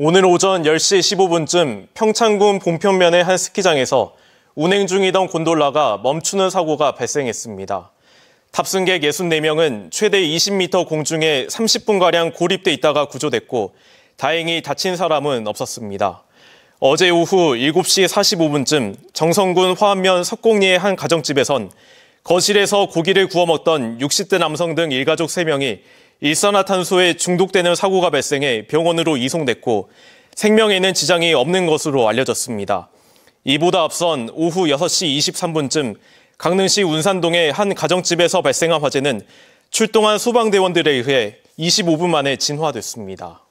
오늘 오전 10시 15분쯤 평창군 봉편면의 한 스키장에서 운행 중이던 곤돌라가 멈추는 사고가 발생했습니다. 탑승객 64명은 최대 20m 공중에 30분가량 고립돼 있다가 구조됐고 다행히 다친 사람은 없었습니다. 어제 오후 7시 45분쯤 정선군 화암면 석곡리의 한 가정집에선 거실에서 고기를 구워 먹던 60대 남성 등 일가족 3명이 일산화탄소에 중독되는 사고가 발생해 병원으로 이송됐고 생명에는 지장이 없는 것으로 알려졌습니다. 이보다 앞선 오후 6시 23분쯤 강릉시 운산동의 한 가정집에서 발생한 화재는 출동한 소방대원들에 의해 25분 만에 진화됐습니다.